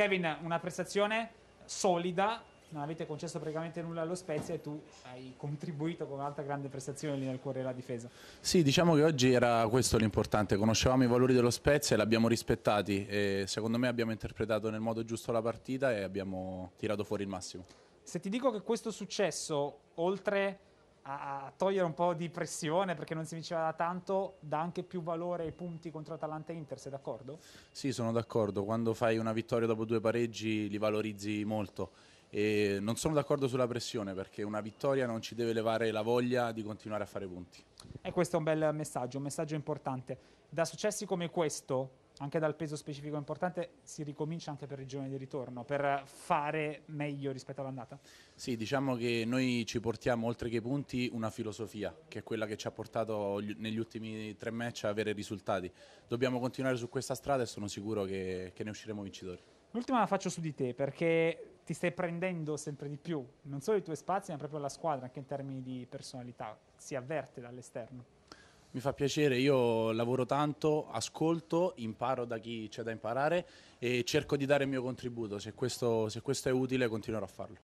Kevin, una prestazione solida, non avete concesso praticamente nulla allo Spezia e tu hai contribuito con un'altra grande prestazione lì nel cuore della difesa. Sì, diciamo che oggi era questo l'importante, conoscevamo i valori dello Spezia e li abbiamo rispettati e secondo me abbiamo interpretato nel modo giusto la partita e abbiamo tirato fuori il massimo. Se ti dico che questo successo, oltre a, togliere un po' di pressione perché non si vinceva da tanto, dà anche più valore ai punti contro Atalanta e Inter, sei d'accordo? Sì, sono d'accordo. Quando fai una vittoria dopo due pareggi li valorizzi molto. E non sono d'accordo sulla pressione perché una vittoria non ci deve levare la voglia di continuare a fare punti. E questo è un bel messaggio, un messaggio importante. Da successi come questo anche dal peso specifico importante si ricomincia anche per regione di ritorno, per fare meglio rispetto all'andata? Sì, diciamo che noi ci portiamo oltre che i punti una filosofia, che è quella che ci ha portato negli ultimi tre match a avere risultati. Dobbiamo continuare su questa strada e sono sicuro che, che ne usciremo vincitori. L'ultima la faccio su di te perché ti stai prendendo sempre di più, non solo i tuoi spazi ma proprio la squadra anche in termini di personalità, si avverte dall'esterno. Mi fa piacere, io lavoro tanto, ascolto, imparo da chi c'è da imparare e cerco di dare il mio contributo. Se questo, se questo è utile continuerò a farlo.